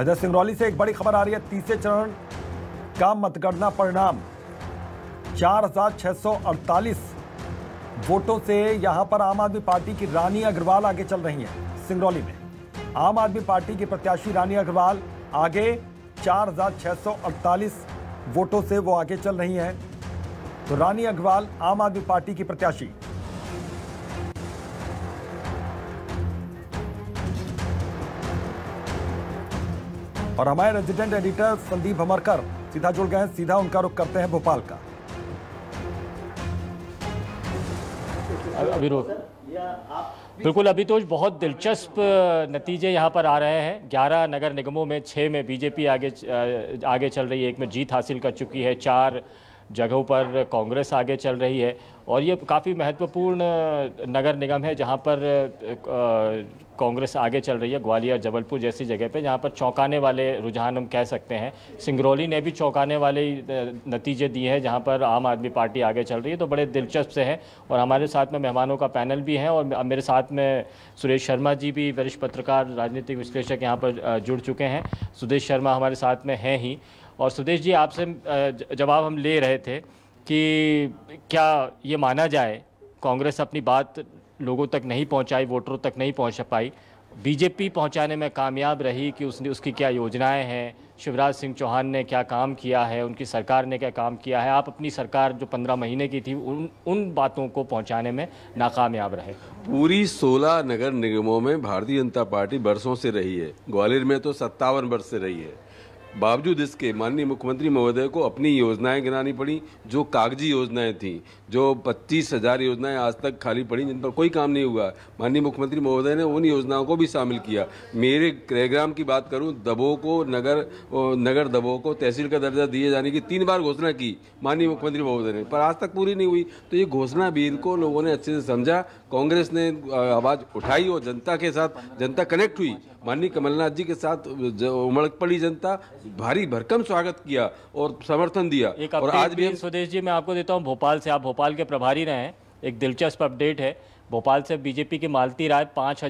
अजय सिंगरौली से एक बड़ी खबर आ रही है तीसरे चरण का मतगणना परिणाम चार वोटों से यहां पर आम आदमी पार्टी की रानी अग्रवाल आगे चल रही है सिंगरौली में आम आदमी पार्टी की प्रत्याशी रानी अग्रवाल आगे 4,648 वोटों से वो आगे चल रही है तो रानी अग्रवाल आम आदमी पार्टी की प्रत्याशी और हमारे रेजिडेंट एडिटर संदीप हमरकर सीधा जुड़ गए हैं सीधा उनका रुख करते हैं भोपाल का अभी बिल्कुल अभी तो बहुत दिलचस्प नतीजे यहाँ पर आ रहे हैं 11 नगर निगमों में छः में बीजेपी आगे आगे चल रही है एक में जीत हासिल कर चुकी है चार जगहों पर कांग्रेस आगे चल रही है और ये काफ़ी महत्वपूर्ण नगर निगम है जहाँ पर कांग्रेस आगे चल रही है ग्वालियर जबलपुर जैसी जगह पे जहाँ पर चौंकाने वाले रुझान हम कह सकते हैं सिंगरौली ने भी चौंकाने वाले नतीजे दिए हैं जहाँ पर आम आदमी पार्टी आगे चल रही है तो बड़े दिलचस्प से हैं और हमारे साथ में मेहमानों का पैनल भी है और मेरे साथ में सुरेश शर्मा जी भी वरिष्ठ पत्रकार राजनीतिक विश्लेषक यहाँ पर जुड़ चुके हैं सुदेश शर्मा हमारे साथ में हैं ही और सुदेश जी आपसे जवाब हम ले रहे थे कि क्या ये माना जाए कांग्रेस अपनी बात लोगों तक नहीं पहुंचाई वोटरों तक नहीं पहुंच पाई बीजेपी पहुंचाने में कामयाब रही कि उसने उसकी क्या योजनाएं हैं शिवराज सिंह चौहान ने क्या काम किया है उनकी सरकार ने क्या काम किया है आप अपनी सरकार जो पंद्रह महीने की थी उन उन बातों को पहुंचाने में नाकामयाब रहे पूरी सोलह नगर निगमों में भारतीय जनता पार्टी बरसों से रही है ग्वालियर में तो सत्तावन वर्ष से रही है बावजूद इसके माननीय मुख्यमंत्री महोदय को अपनी योजनाएं गिनानी पड़ी जो कागजी योजनाएं थी जो पच्चीस हज़ार योजनाएं आज तक खाली पड़ी जिन पर कोई काम नहीं हुआ माननीय मुख्यमंत्री महोदय ने उन योजनाओं को भी शामिल किया मेरे क्रयग्राम की बात करूं दबो को नगर नगर दबो को तहसील का दर्जा दिए जाने की तीन बार घोषणा की माननीय मुख्यमंत्री महोदय ने पर आज तक पूरी नहीं हुई तो ये घोषणा भी को लोगों ने अच्छे से समझा कांग्रेस ने आवाज़ उठाई और जनता के साथ जनता कनेक्ट हुई माननीय कमलनाथ जी के साथ उमड़ पड़ी जनता भारी भरकम स्वागत किया और समर्थन दिया एक और आज भी सुदेश जी मैं आपको देता हूँ भोपाल से आप भोपाल के प्रभारी रहे हैं एक दिलचस्प अपडेट है भोपाल से बीजेपी के मालती राय पाँच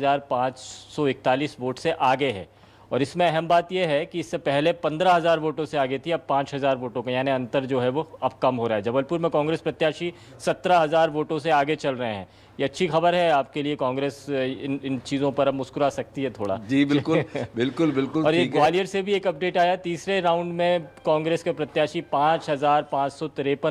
वोट से आगे है और इसमें अहम बात यह है कि इससे पहले पंद्रह हज़ार वोटों से आगे थी अब पांच हज़ार वोटों का यानी अंतर जो है वो अब कम हो रहा है जबलपुर में कांग्रेस प्रत्याशी सत्रह हज़ार वोटों से आगे चल रहे हैं ये अच्छी खबर है आपके लिए कांग्रेस इन इन चीज़ों पर अब मुस्कुरा सकती है थोड़ा जी बिल्कुल बिल्कुल बिल्कुल और ये ग्वालियर से भी एक अपडेट आया तीसरे राउंड में कांग्रेस के प्रत्याशी पाँच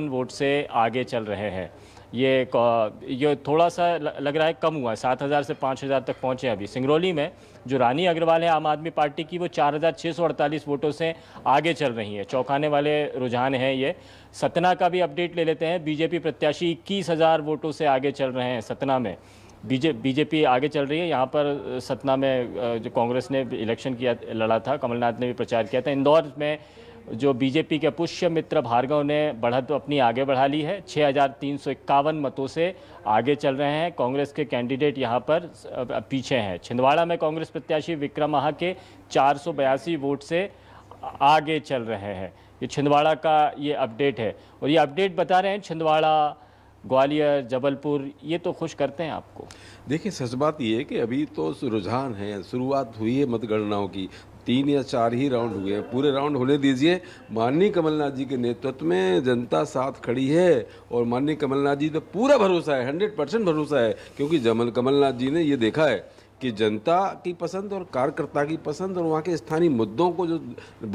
वोट से आगे चल रहे हैं ये ये थोड़ा सा लग रहा है कम हुआ है सात हज़ार से पाँच हज़ार तक पहुँचे अभी सिंगरौली में जो रानी अग्रवाल है आम आदमी पार्टी की वो चार हज़ार छः सौ अड़तालीस वोटों से आगे चल रही है चौंकाने वाले रुझान हैं ये सतना का भी अपडेट ले लेते हैं बीजेपी प्रत्याशी इक्कीस हज़ार वोटों से आगे चल रहे हैं सतना में बीजे बीजेपी आगे चल रही है यहाँ पर सतना में जो कांग्रेस ने इलेक्शन किया लड़ा था कमलनाथ ने भी प्रचार किया था इंदौर में जो बीजेपी के पुष्य मित्र भार्गव ने बढ़त अपनी आगे बढ़ा ली है छः हज़ार तीन सौ इक्यावन मतों से आगे चल रहे हैं कांग्रेस के कैंडिडेट यहाँ पर पीछे हैं छिंदवाड़ा में कांग्रेस प्रत्याशी विक्रम महा के चार सौ बयासी वोट से आगे चल रहे हैं ये छिंदवाड़ा का ये अपडेट है और ये अपडेट बता रहे हैं छिंदवाड़ा ग्वालियर जबलपुर ये तो खुश करते हैं आपको देखिए सच बात ये है कि अभी तो रुझान है शुरुआत हुई है मतगणनाओं की तीन या चार ही राउंड हुए हैं पूरे राउंड होने दीजिए माननीय कमलनाथ जी के नेतृत्व में जनता साथ खड़ी है और माननीय कमलनाथ जी तो पूरा भरोसा है हंड्रेड परसेंट भरोसा है क्योंकि जमल कमलनाथ जी ने ये देखा है कि जनता की पसंद और कार्यकर्ता की पसंद और वहाँ के स्थानीय मुद्दों को जो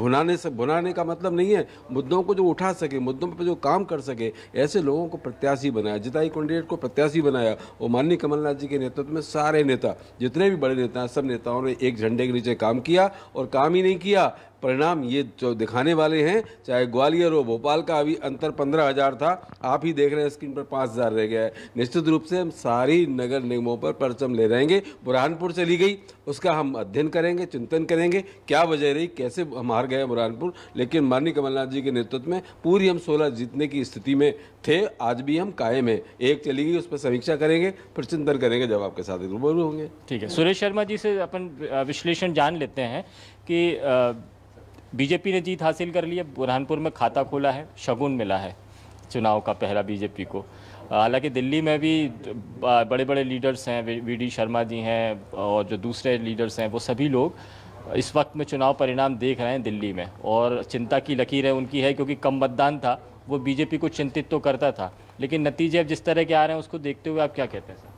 भुनाने से भुनाने का मतलब नहीं है मुद्दों को जो उठा सके मुद्दों पर जो काम कर सके ऐसे लोगों को प्रत्याशी बनाया जिताई कैंडिडेट को प्रत्याशी बनाया और माननीय कमलनाथ जी के नेतृत्व में सारे नेता जितने भी बड़े नेता हैं सब नेताओं ने एक झंडे के नीचे काम किया और काम ही नहीं किया परिणाम ये जो दिखाने वाले हैं चाहे ग्वालियर हो भोपाल का अभी अंतर पंद्रह हज़ार था आप ही देख रहे हैं स्क्रीन पर पाँच हज़ार रह गया है निश्चित रूप से हम सारी नगर निगमों पर परचम ले रहेंगे बुरहानपुर चली गई उसका हम अध्ययन करेंगे चिंतन करेंगे क्या वजह रही कैसे हम हार गए बुरहानपुर लेकिन माननीय कमलनाथ जी के नेतृत्व में पूरी हम सोलह जीतने की स्थिति में थे आज भी हम कायम हैं एक चली गई उस पर समीक्षा करेंगे फिर चिंतन करेंगे जब आपके साथ रूबरू होंगे ठीक है सुरेश शर्मा जी से अपन विश्लेषण जान लेते हैं कि बीजेपी ने जीत हासिल कर ली है बुरहानपुर में खाता खोला है शगुन मिला है चुनाव का पहला बीजेपी को हालांकि दिल्ली में भी बड़े बड़े लीडर्स हैं वी डी शर्मा जी हैं और जो दूसरे लीडर्स हैं वो सभी लोग इस वक्त में चुनाव परिणाम देख रहे हैं दिल्ली में और चिंता की लकीर है उनकी है क्योंकि कम मतदान था वो बीजेपी को चिंतित तो करता था लेकिन नतीजे अब जिस तरह के आ रहे हैं उसको देखते हुए आप क्या कहते हैं सर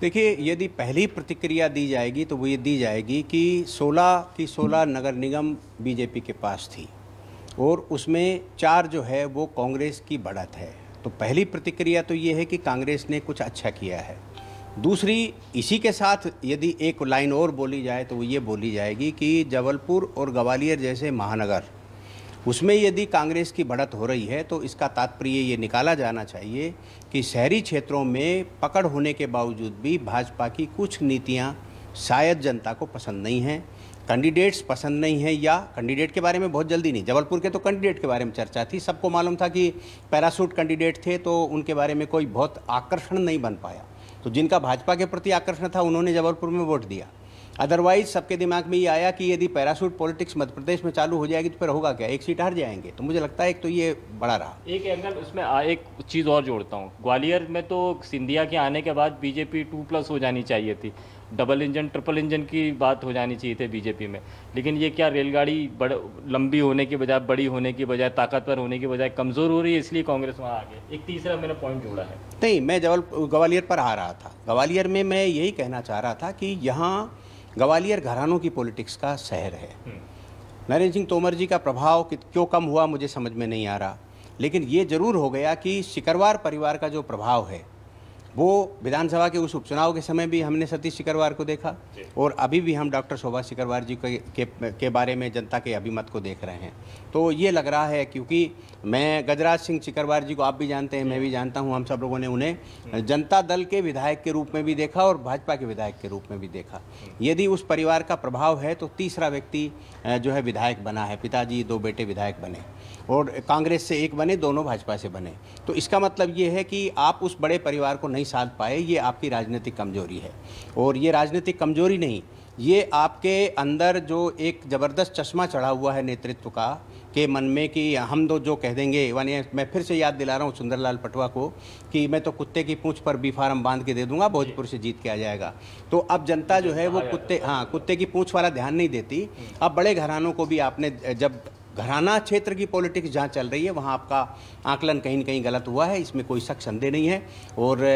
देखिए यदि पहली प्रतिक्रिया दी जाएगी तो वो ये दी जाएगी कि 16 की 16 नगर निगम बीजेपी के पास थी और उसमें चार जो है वो कांग्रेस की बढ़त है तो पहली प्रतिक्रिया तो ये है कि कांग्रेस ने कुछ अच्छा किया है दूसरी इसी के साथ यदि एक लाइन और बोली जाए तो वो ये बोली जाएगी कि जबलपुर और ग्वालियर जैसे महानगर उसमें यदि कांग्रेस की बढ़त हो रही है तो इसका तात्पर्य ये निकाला जाना चाहिए कि शहरी क्षेत्रों में पकड़ होने के बावजूद भी भाजपा की कुछ नीतियाँ शायद जनता को पसंद नहीं हैं कैंडिडेट्स पसंद नहीं हैं या कैंडिडेट के बारे में बहुत जल्दी नहीं जबलपुर के तो कैंडिडेट के बारे में चर्चा थी सबको मालूम था कि पैरासूट कैंडिडेट थे तो उनके बारे में कोई बहुत आकर्षण नहीं बन पाया तो जिनका भाजपा के प्रति आकर्षण था उन्होंने जबलपुर में वोट दिया अदरवाइज सबके दिमाग में ये आया कि यदि पैरासूट पॉलिटिक्स मध्य प्रदेश में चालू हो जाएगी तो फिर होगा क्या एक सीट हार जाएंगे तो मुझे लगता है एक तो ये बड़ा रहा एक एंगल उसमें आ, एक चीज़ और जोड़ता हूँ ग्वालियर में तो सिंधिया के आने के बाद बीजेपी टू प्लस हो जानी चाहिए थी डबल इंजन ट्रिपल इंजन की बात हो जानी चाहिए थी बीजेपी में लेकिन ये क्या रेलगाड़ी बड़ लंबी होने के बजाय बड़ी होने की बजाय ताकतवर होने के बजाय कमज़ोर हो रही है इसलिए कांग्रेस वहाँ आ गई एक तीसरा मैंने पॉइंट जोड़ा है नहीं मैं जबल ग्वालियर पर आ रहा था ग्वालियर में मैं यही कहना चाह रहा था कि यहाँ ग्वालियर घरानों की पॉलिटिक्स का शहर है हम्म। नरेंद्र सिंह तोमर जी का प्रभाव क्यों कम हुआ मुझे समझ में नहीं आ रहा लेकिन ये जरूर हो गया कि शिकरवार परिवार का जो प्रभाव है वो विधानसभा के उस उपचुनाव के समय भी हमने सतीश सिकरवार को देखा और अभी भी हम डॉक्टर शोभा सिकरवार जी के, के के बारे में जनता के अभिमत को देख रहे हैं तो ये लग रहा है क्योंकि मैं गजराज सिंह सिकरवार जी को आप भी जानते हैं मैं भी जानता हूँ हम सब लोगों ने उन्हें हम्म। जनता दल के विधायक के रूप में भी देखा और भाजपा के विधायक के रूप में भी देखा हम्म। यदि उस परिवार का प्रभाव है तो तीसरा व्यक्ति जो है विधायक बना है पिताजी दो बेटे विधायक बने और कांग्रेस से एक बने दोनों भाजपा से बने तो इसका मतलब ये है कि आप उस बड़े परिवार को नहीं साध पाए ये आपकी राजनीतिक कमजोरी है और ये राजनीतिक कमजोरी नहीं ये आपके अंदर जो एक ज़बरदस्त चश्मा चढ़ा हुआ है नेतृत्व का के मन में कि हम दो जो कह देंगे यानी मैं फिर से याद दिला रहा हूँ सुंदरलाल पटवा को कि मैं तो कुत्ते की पूंछ पर बी फार्म बांध के दे दूंगा भोजपुर से जीत के आ जाएगा तो अब जनता जो है वो कुत्ते हाँ कुत्ते की पूंछ वाला ध्यान नहीं देती अब बड़े घरानों को भी आपने जब घराना क्षेत्र की पॉलिटिक्स जहाँ चल रही है वहाँ आपका आंकलन कहीं न कहीं गलत हुआ है इसमें कोई शक संदेह नहीं है और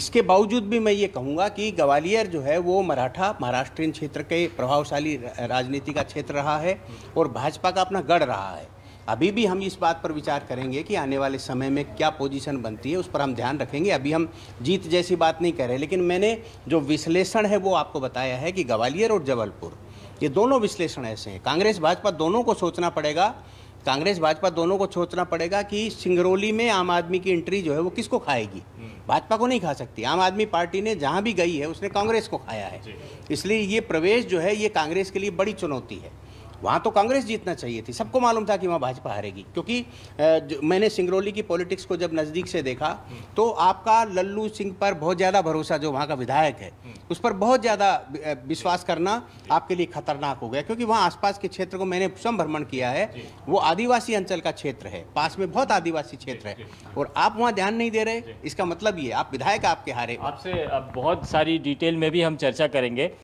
इसके बावजूद भी मैं ये कहूँगा कि ग्वालियर जो है वो मराठा महाराष्ट्रीय क्षेत्र के प्रभावशाली राजनीति का क्षेत्र रहा है और भाजपा का अपना गढ़ रहा है अभी भी हम इस बात पर विचार करेंगे कि आने वाले समय में क्या पोजीशन बनती है उस पर हम ध्यान रखेंगे अभी हम जीत जैसी बात नहीं कर रहे लेकिन मैंने जो विश्लेषण है वो आपको बताया है कि ग्वालियर और जबलपुर ये दोनों विश्लेषण ऐसे हैं कांग्रेस भाजपा दोनों को सोचना पड़ेगा कांग्रेस भाजपा दोनों को सोचना पड़ेगा कि सिंगरौली में आम आदमी की एंट्री जो है वो किसको खाएगी हम्म। भाजपा को नहीं खा सकती आम आदमी पार्टी ने जहाँ भी गई है उसने कांग्रेस को खाया है इसलिए ये प्रवेश जो है ये कांग्रेस के लिए बड़ी चुनौती है वहाँ तो कांग्रेस जीतना चाहिए थी सबको मालूम था कि वहाँ भाजपा हारेगी क्योंकि मैंने सिंगरौली की पॉलिटिक्स को जब नज़दीक से देखा तो आपका लल्लू सिंह पर बहुत ज़्यादा भरोसा जो वहाँ का विधायक है उस पर बहुत ज़्यादा विश्वास करना आपके लिए खतरनाक हो गया क्योंकि वहाँ आसपास के क्षेत्र को मैंने भ्रमण किया है वो आदिवासी अंचल का क्षेत्र है पास में बहुत आदिवासी क्षेत्र है और आप वहाँ ध्यान नहीं दे रहे इसका मतलब ये आप विधायक आपके हारे आपसे अब बहुत सारी डिटेल में भी हम चर्चा करेंगे